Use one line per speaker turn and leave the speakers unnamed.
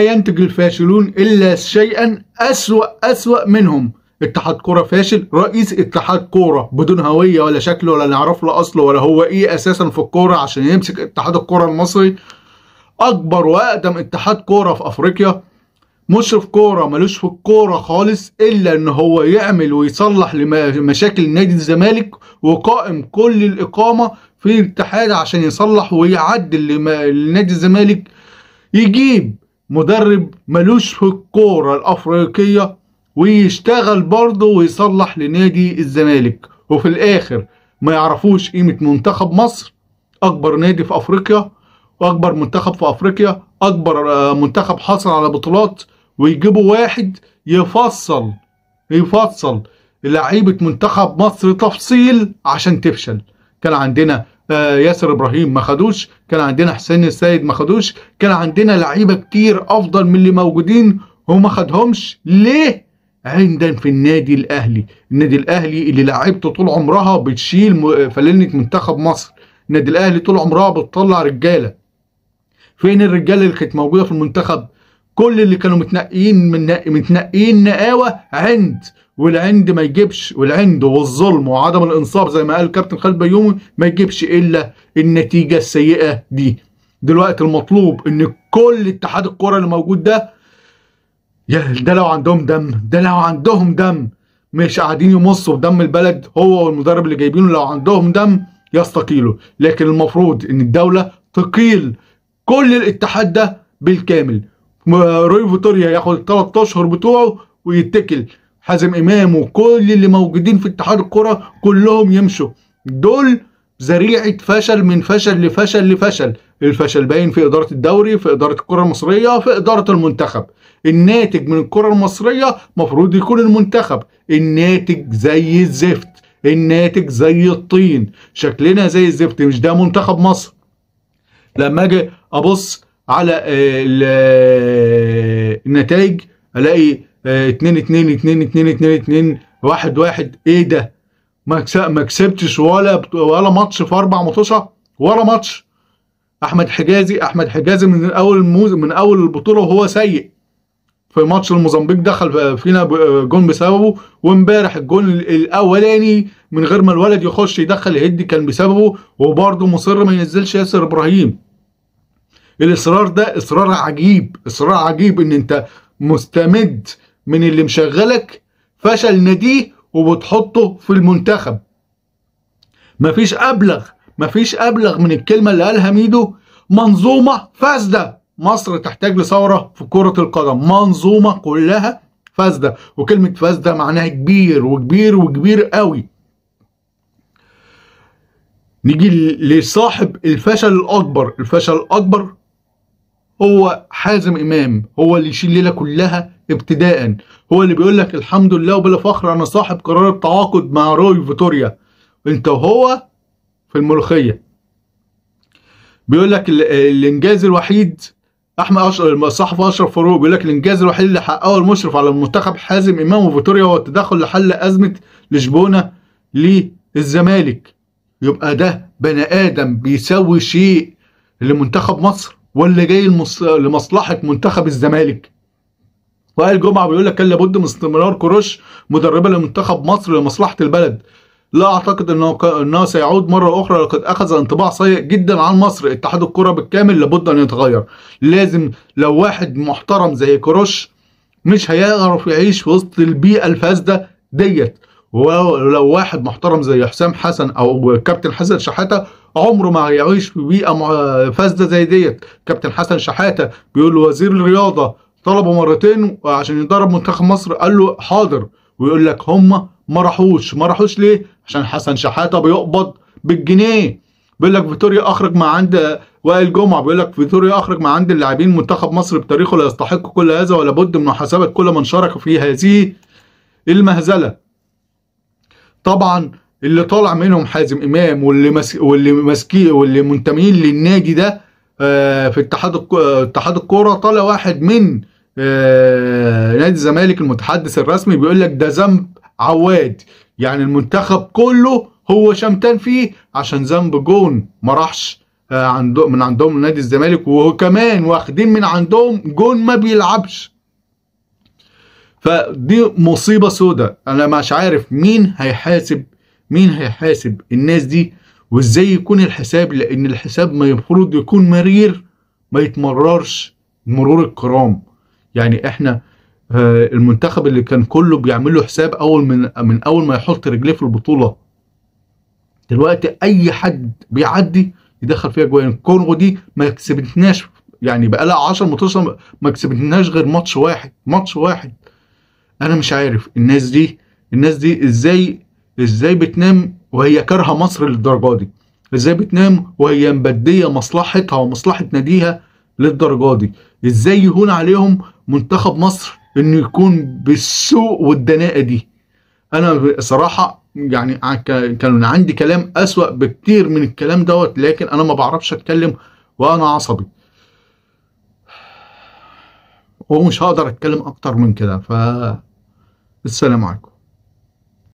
ينتج الفاشلون إلا شيئا أسوأ أسوأ منهم اتحاد كوره فاشل رئيس اتحاد كوره بدون هويه ولا شكل ولا نعرف له اصله ولا هو ايه اساسا في الكوره عشان يمسك اتحاد الكوره المصري اكبر واقدم اتحاد كوره في افريقيا مشرف كوره ملوش في الكوره خالص الا ان هو يعمل ويصلح لمشاكل نادي الزمالك وقائم كل الاقامه في الاتحاد عشان يصلح ويعدل لنادي الزمالك يجيب مدرب ملوش في الكورة الأفريقية ويشتغل برضه ويصلح لنادي الزمالك وفي الآخر ما يعرفوش قيمة منتخب مصر أكبر نادي في أفريقيا وأكبر منتخب في أفريقيا أكبر آه، منتخب حصل على بطولات ويجيبوا واحد يفصل يفصل لعيبة منتخب مصر تفصيل عشان تفشل كان عندنا ياسر ابراهيم ما خدوش كان عندنا حسين السيد ما خدوش كان عندنا لعيبه كتير افضل من اللي موجودين وما خدهمش ليه عندنا في النادي الاهلي النادي الاهلي اللي لعيبته طول عمرها بتشيل فلنه منتخب مصر النادي الاهلي طول عمرها بتطلع رجاله فين الرجاله اللي كانت موجوده في المنتخب كل اللي كانوا متنقين من متنقين نقاوه عند والعند ما يجيبش والعند والظلم وعدم الانصاف زي ما قال كابتن خالد بيومي ما يجيبش الا النتيجه السيئه دي دلوقتي المطلوب ان كل اتحاد الكره اللي موجود ده ده لو عندهم دم ده لو عندهم دم مش قاعدين يمصوا بدم البلد هو والمدرب اللي جايبينه لو عندهم دم يستقيلوا لكن المفروض ان الدوله تقيل كل الاتحاد ده بالكامل روي فيتوريا ياخد الثلاث اشهر بتوعه ويتكل حازم امام وكل اللي موجودين في اتحاد الكره كلهم يمشوا دول ذريعه فشل من فشل لفشل لفشل الفشل باين في اداره الدوري في اداره الكره المصريه في اداره المنتخب الناتج من الكره المصريه مفروض يكون المنتخب الناتج زي الزفت الناتج زي الطين شكلنا زي الزفت مش ده منتخب مصر لما اجي ابص على النتائج الاقي 2 2 2 2 2 2 1 1 ايه ده ما ما كسبتش ولا ولا ماتش في اربع ماتشات ولا ماتش احمد حجازي احمد حجازي من اول من اول البطوله وهو سيء في ماتش الموزمبيق دخل فينا جون بسببه وامبارح الجون الاولاني من غير ما الولد يخش يدخل هيد كان بسببه وبرده مصر ما ينزلش ياسر ابراهيم الاصرار ده اصرار عجيب اصرار عجيب ان انت مستمد من اللي مشغلك فشل نديه وبتحطه في المنتخب مفيش أبلغ مفيش أبلغ من الكلمة اللي قالها ميدو منظومة فاسدة مصر تحتاج لثورة في كرة القدم منظومة كلها فاسدة وكلمة فاسدة معناها كبير وكبير وكبير قوي نيجي لصاحب الفشل الأكبر الفشل الأكبر هو حازم إمام هو اللي يشيل الليلة كلها ابتداء هو اللي بيقول لك الحمد لله وبلا فخر انا صاحب قرار التعاقد مع روي فيتوريا انت وهو في الملوخيه بيقول لك الانجاز الوحيد احمد اشرف الصحفي اشرف فاروق بيقول لك الانجاز الوحيد اللي حققه المشرف على المنتخب حازم امام وفيتوريا هو التدخل لحل ازمه لشبونه للزمالك يبقى ده بني ادم بيسوي شيء لمنتخب مصر ولا جاي لمصلحه منتخب الزمالك وائل جمعه بيقول لك كان لابد من استمرار كروش مدربا لمنتخب مصر لمصلحه البلد لا اعتقد انه انه سيعود مره اخرى لقد اخذ انطباع سيء جدا عن مصر اتحاد الكره بالكامل لابد ان يتغير لازم لو واحد محترم زي كروش مش هيعرف يعيش في وسط البيئه الفاسده ديت ولو واحد محترم زي حسام حسن او كابتن حسن شحاته عمره ما هيعيش في بيئه فاسده زي ديت كابتن حسن شحاته بيقول وزير الرياضه طلبه مرتين عشان يدرب منتخب مصر قال له حاضر ويقول لك هم ما راحوش ما راحوش ليه عشان حسن شحاته بيقبض بالجنيه بيقول لك فيتوريا اخرج مع عند وائل جمعه بيقول لك فيتوريا اخرج مع عند اللاعبين منتخب مصر بتاريخه لا يستحق كل هذا ولا بد من محاسبه كل من شارك في هذه المهزله طبعا اللي طالع منهم حازم امام واللي مس... واللي ماسكين واللي منتمين للنادي ده آه، في اتحاد اتحاد الكوره طلع واحد من آه، نادي الزمالك المتحدث الرسمي بيقول لك ده ذنب عواد يعني المنتخب كله هو شمتان فيه عشان ذنب جون ما راحش آه، من عندهم نادي الزمالك وكمان واخدين من عندهم جون ما بيلعبش فدي مصيبة سودة انا مش عارف مين هيحاسب مين هيحاسب الناس دي وازاي يكون الحساب لان الحساب ما المفروض يكون مرير ما يتمررش مرور الكرام يعني احنا آه، المنتخب اللي كان كله بيعمل له حساب اول من من اول ما يحط رجليه في البطوله دلوقتي اي حد بيعدي يدخل فيها جوان الكونغو دي ما كسبتناش يعني بقى لها 10 ماتش ما كسبتناش غير ماتش واحد ماتش واحد انا مش عارف الناس دي الناس دي ازاي ازاي بتنام وهي كارهه مصر للدرجه دي ازاي بتنام وهي مبديه مصلحتها ومصلحه ناديها للدرجه دي ازاي يهون عليهم منتخب مصر انه يكون بالسوء والدناءه دي انا صراحه يعني كان عندي كلام اسوأ بكتير من الكلام دوت لكن انا ما بعرفش اتكلم وانا عصبي ومش هقدر اتكلم اكتر من كده ف السلام عليكم